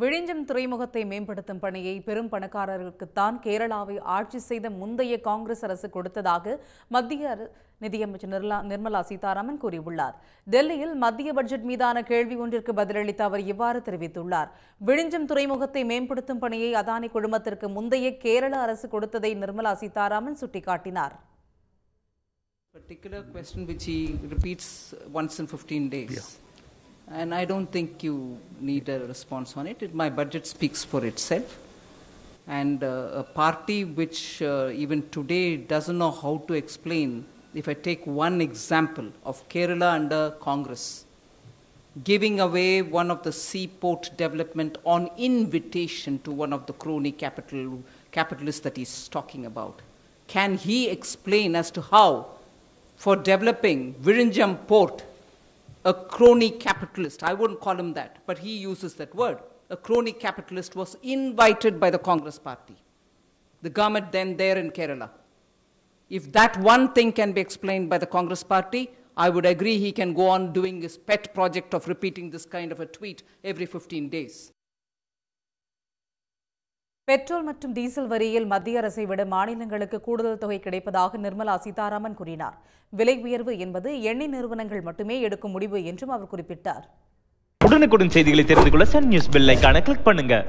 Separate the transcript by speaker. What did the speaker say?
Speaker 1: விழிஞ்சம் துறைமுகத்தை மேம்படுத்தும் பணியை பெரும் பணக்காரர்களுக்குத்தான் கேரளாவை ஆட்சி செய்த முந்தைய காங்கிரஸ் அரசு கொடுத்ததாக மத்திய நிதியமைச்சர் நிர்மலா நிர்மலா சீதாராமன் கூறியுள்ளார் டெல்லியில் மத்திய பட்ஜெட் மீதான கேள்வி ஒன்றிற்கு பதிலளித்த அவர் இவ்வாறு தெரிவித்துள்ளார் விழிஞ்சம் துறைமுகத்தை மேம்படுத்தும் பணியை அதானி குழுமத்திற்கு முந்தைய கேரள அரசு கொடுத்ததை நிர்மலா சீதாராமன் சுட்டிக்காட்டினார்
Speaker 2: Particular question which he repeats once in 15 days. Yeah. and I don't think you need a response on it. it my budget speaks for itself. And uh, a party which uh, even today doesn't know how to explain, if I take one example of Kerala under Congress, giving away one of the seaport development on invitation to one of the crony capital, capitalists that he's talking about. Can he explain as to how, for developing Virinjam port, a crony capitalist. I wouldn't call him that, but he uses that word. A crony capitalist was invited by the Congress party, the government then there in Kerala. If that one thing can be explained by the Congress party, I would agree he can go on doing his pet project of repeating this kind of a tweet every 15 days.
Speaker 1: Petrol மற்றும் diesel வரியில் மத்திய அரசை விட மாநிலங்களுக்கு கூடுதல் தொகை கிடைப்பதாக நிர்மலா சீதாராமன் கூறினார் விலை உயர்வு என்பது எண்ணெய் நிறுவனங்கள் மட்டுமே எடுக்கும் முடிவு என்றும் அவர் குறிப்பிட்டார் உடனுக்குடன் செய்திகளை தெரிந்து கொள்ள சன் நியூஸ் பில்லைக்கான கிளிக் பண்ணுங்க